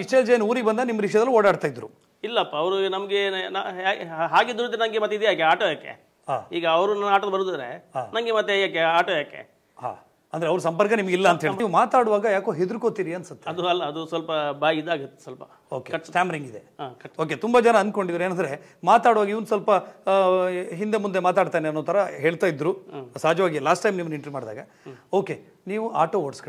ನಿಶ್ಚಲ್ ಜೈನ್ ಊರಿಗೆ ಬಂದ ನಿಮ್ ರಿಕ್ಷಾದಲ್ಲಿ ಓಡಾಡ್ತಾ ಇದ್ರು ಇಲ್ಲಪ್ಪ ಅವರು ನಮ್ಗೆ ಹಾಗಿದ್ರು ನಂಗೆ ಮತ್ತೆ ಇದು ಯಾಕೆ ಆಟೋ ಯಾಕೆ ಈಗ ಅವರು ನನ್ನ ಆಟೋ ಬರುದ್ರೆ ನಂಗೆ ಮತ್ತೆ ಯಾಕೆ ಆಟೋ ಯಾಕೆ ಅಂದ್ರೆ ಅವ್ರ ಸಂಪರ್ಕ ನಿಮ್ಗೆ ಇಲ್ಲ ಅಂತ ಹೇಳಿ ನೀವು ಮಾತಾಡುವಾಗ ಯಾಕೋ ಹೆದರ್ಕೋತೀರಿ ಅನ್ಸುತ್ತೆ ಅದು ಅಲ್ಲ ಅದು ಸ್ವಲ್ಪ ಬಾಯಿ ಇದಾಗುತ್ತೆ ಸ್ವಲ್ಪ ಓಕೆ ಸ್ಟ್ಯಾಮರಿಂಗ್ ಇದೆ ಓಕೆ ತುಂಬಾ ಜನ ಅನ್ಕೊಂಡಿದ್ರು ಏನಂದ್ರೆ ಮಾತಾಡುವಾಗ ಇವ್ನು ಸ್ವಲ್ಪ ಹಿಂದೆ ಮುಂದೆ ಮಾತಾಡ್ತಾನೆ ಅನ್ನೋ ತರ ಹೇಳ್ತಾ ಇದ್ರು ಸಹಜವಾಗಿ ಲಾಸ್ಟ್ ಟೈಮ್ ನಿಮ್ಮನ್ನ ಎಂಟ್ರಿ ಮಾಡಿದಾಗ ಓಕೆ ನೀವು ಆಟೋ ಓಡಿಸ್ಕೊಂಡು